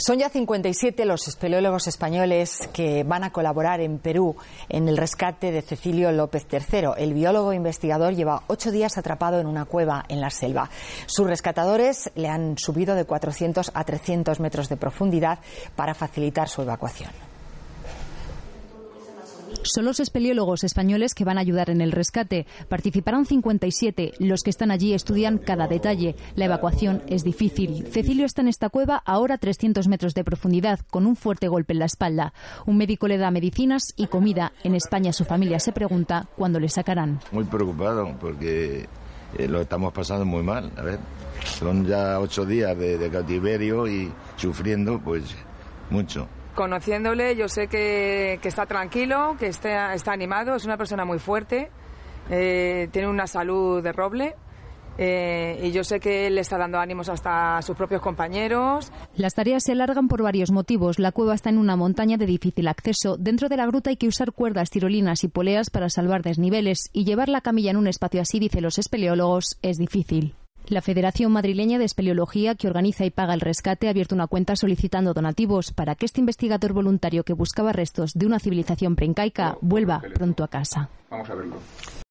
Son ya 57 los espeleólogos españoles que van a colaborar en Perú en el rescate de Cecilio López III. El biólogo investigador lleva ocho días atrapado en una cueva en la selva. Sus rescatadores le han subido de 400 a 300 metros de profundidad para facilitar su evacuación. Son los espeleólogos españoles que van a ayudar en el rescate. Participarán 57. Los que están allí estudian cada detalle. La evacuación es difícil. Cecilio está en esta cueva ahora 300 metros de profundidad, con un fuerte golpe en la espalda. Un médico le da medicinas y comida. En España su familia se pregunta cuándo le sacarán. Muy preocupado porque eh, lo estamos pasando muy mal. son ya ocho días de, de cautiverio y sufriendo, pues mucho. Conociéndole, yo sé que, está tranquilo, que está, animado, es una persona muy fuerte, eh, tiene una salud de roble. Eh, y yo sé que le está dando ánimos hasta a sus propios compañeros. Las tareas se alargan por varios motivos. La cueva está en una montaña de difícil acceso. Dentro de la gruta hay que usar cuerdas, tirolinas y poleas para salvar desniveles. Y llevar la camilla en un espacio así, dicen los espeleólogos, es difícil. La Federación Madrileña de Espeleología, que organiza y paga el rescate, ha abierto una cuenta solicitando donativos para que este investigador voluntario que buscaba restos de una civilización preincaica vuelva pronto a casa. Vamos a